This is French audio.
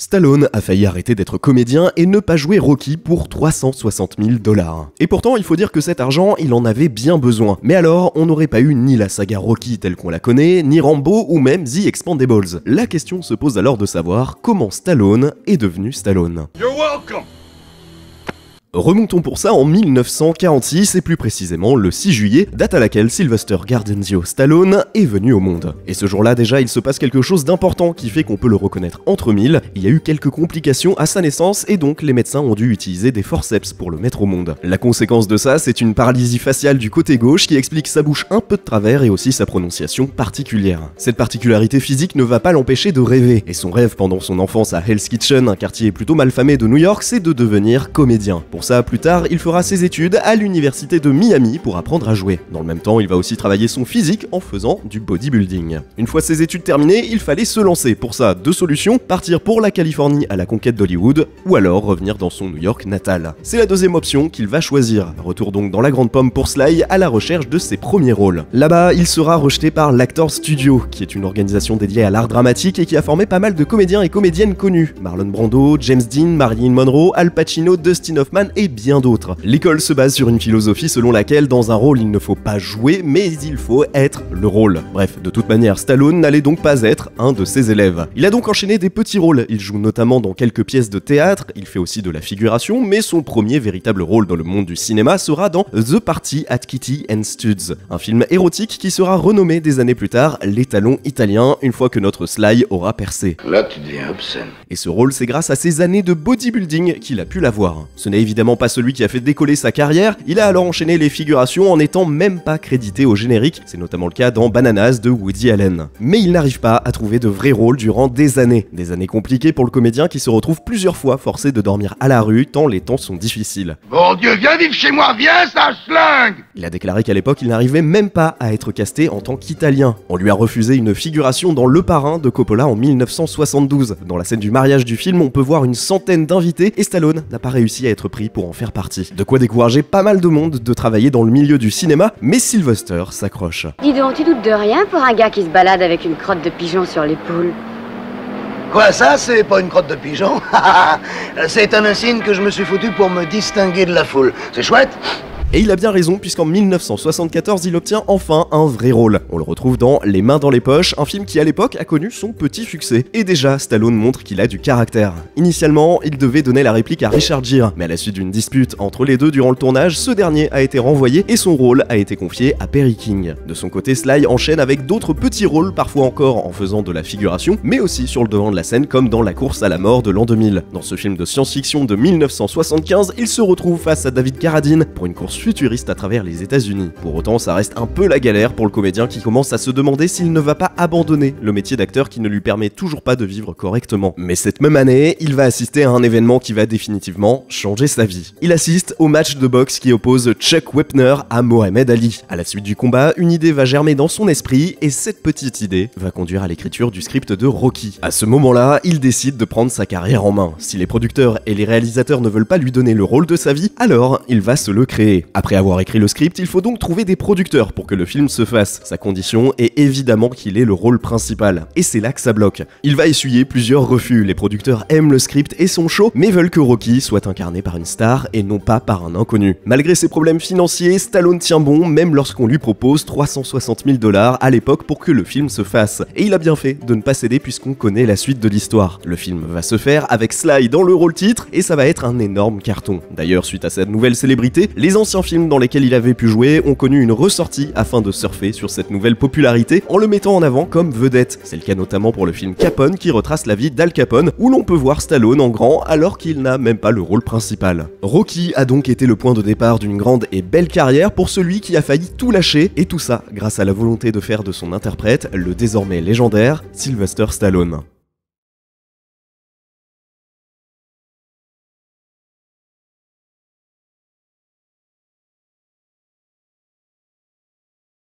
Stallone a failli arrêter d'être comédien et ne pas jouer Rocky pour 360 000 dollars. Et pourtant, il faut dire que cet argent, il en avait bien besoin. Mais alors, on n'aurait pas eu ni la saga Rocky telle qu'on la connaît, ni Rambo ou même The Expendables. La question se pose alors de savoir comment Stallone est devenu Stallone. You're welcome. Remontons pour ça en 1946 et plus précisément le 6 juillet, date à laquelle Sylvester Gardenzio Stallone est venu au monde. Et ce jour-là déjà, il se passe quelque chose d'important qui fait qu'on peut le reconnaître entre mille. Il y a eu quelques complications à sa naissance et donc les médecins ont dû utiliser des forceps pour le mettre au monde. La conséquence de ça, c'est une paralysie faciale du côté gauche qui explique sa bouche un peu de travers et aussi sa prononciation particulière. Cette particularité physique ne va pas l'empêcher de rêver et son rêve pendant son enfance à Hell's Kitchen, un quartier plutôt malfamé de New York, c'est de devenir comédien. Pour ça, plus tard, il fera ses études à l'université de Miami pour apprendre à jouer. Dans le même temps, il va aussi travailler son physique en faisant du bodybuilding. Une fois ses études terminées, il fallait se lancer. Pour ça, deux solutions, partir pour la Californie à la conquête d'Hollywood, ou alors revenir dans son New York natal. C'est la deuxième option qu'il va choisir. Retour donc dans la grande pomme pour Sly à la recherche de ses premiers rôles. Là-bas, il sera rejeté par l'Actor Studio, qui est une organisation dédiée à l'art dramatique et qui a formé pas mal de comédiens et comédiennes connus. Marlon Brando, James Dean, Marilyn Monroe, Al Pacino, Dustin Hoffman, et bien d'autres. L'école se base sur une philosophie selon laquelle dans un rôle il ne faut pas jouer, mais il faut être le rôle. Bref, de toute manière, Stallone n'allait donc pas être un de ses élèves. Il a donc enchaîné des petits rôles, il joue notamment dans quelques pièces de théâtre, il fait aussi de la figuration, mais son premier véritable rôle dans le monde du cinéma sera dans The Party at Kitty and Studs, un film érotique qui sera renommé des années plus tard Les talons italien, une fois que notre Sly aura percé. Et ce rôle, c'est grâce à ses années de bodybuilding qu'il a pu l'avoir. Ce n'est pas celui qui a fait décoller sa carrière, il a alors enchaîné les figurations en n'étant même pas crédité au générique, c'est notamment le cas dans Bananas de Woody Allen. Mais il n'arrive pas à trouver de vrais rôles durant des années, des années compliquées pour le comédien qui se retrouve plusieurs fois forcé de dormir à la rue tant les temps sont difficiles. Bon Dieu, viens vivre chez moi, viens ça Il a déclaré qu'à l'époque il n'arrivait même pas à être casté en tant qu'Italien. On lui a refusé une figuration dans Le Parrain de Coppola en 1972. Dans la scène du mariage du film, on peut voir une centaine d'invités et Stallone n'a pas réussi à être pris pour en faire partie. De quoi décourager pas mal de monde de travailler dans le milieu du cinéma, mais Sylvester s'accroche. Dis donc, tu doutes de rien pour un gars qui se balade avec une crotte de pigeon sur l'épaule Quoi ça, c'est pas une crotte de pigeon C'est un insigne que je me suis foutu pour me distinguer de la foule. C'est chouette et il a bien raison, puisqu'en 1974, il obtient enfin un vrai rôle. On le retrouve dans Les mains dans les poches, un film qui à l'époque a connu son petit succès. Et déjà, Stallone montre qu'il a du caractère. Initialement, il devait donner la réplique à Richard Gere, mais à la suite d'une dispute entre les deux durant le tournage, ce dernier a été renvoyé et son rôle a été confié à Perry King. De son côté, Sly enchaîne avec d'autres petits rôles, parfois encore en faisant de la figuration, mais aussi sur le devant de la scène comme dans La course à la mort de l'an 2000. Dans ce film de science-fiction de 1975, il se retrouve face à David Carradine pour une course futuriste à travers les États-Unis. Pour autant, ça reste un peu la galère pour le comédien qui commence à se demander s'il ne va pas abandonner le métier d'acteur qui ne lui permet toujours pas de vivre correctement. Mais cette même année, il va assister à un événement qui va définitivement changer sa vie. Il assiste au match de boxe qui oppose Chuck Wepner à Mohamed Ali. À la suite du combat, une idée va germer dans son esprit et cette petite idée va conduire à l'écriture du script de Rocky. À ce moment-là, il décide de prendre sa carrière en main. Si les producteurs et les réalisateurs ne veulent pas lui donner le rôle de sa vie, alors il va se le créer. Après avoir écrit le script, il faut donc trouver des producteurs pour que le film se fasse. Sa condition est évidemment qu'il ait le rôle principal. Et c'est là que ça bloque. Il va essuyer plusieurs refus. Les producteurs aiment le script et sont chauds, mais veulent que Rocky soit incarné par une star et non pas par un inconnu. Malgré ses problèmes financiers, Stallone tient bon même lorsqu'on lui propose 360 000 dollars à l'époque pour que le film se fasse. Et il a bien fait de ne pas céder puisqu'on connaît la suite de l'histoire. Le film va se faire avec Sly dans le rôle titre et ça va être un énorme carton. D'ailleurs, suite à cette nouvelle célébrité, les anciens films dans lesquels il avait pu jouer ont connu une ressortie afin de surfer sur cette nouvelle popularité en le mettant en avant comme vedette. C'est le cas notamment pour le film Capone qui retrace la vie d'Al Capone où l'on peut voir Stallone en grand alors qu'il n'a même pas le rôle principal. Rocky a donc été le point de départ d'une grande et belle carrière pour celui qui a failli tout lâcher et tout ça grâce à la volonté de faire de son interprète le désormais légendaire Sylvester Stallone.